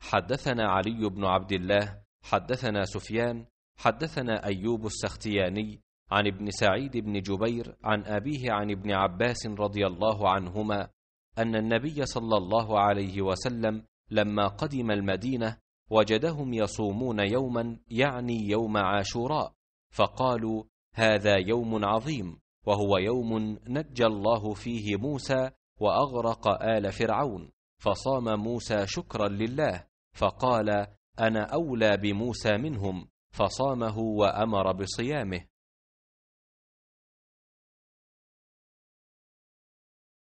حدثنا علي بن عبد الله حدثنا سفيان حدثنا ايوب السختياني عن ابن سعيد بن جبير عن ابيه عن ابن عباس رضي الله عنهما ان النبي صلى الله عليه وسلم لما قدم المدينه وجدهم يصومون يوما يعني يوم عاشوراء فقالوا هذا يوم عظيم وهو يوم نجى الله فيه موسى واغرق ال فرعون فصام موسى شكرا لله فقال انا اولى بموسى منهم فصامه وامر بصيامه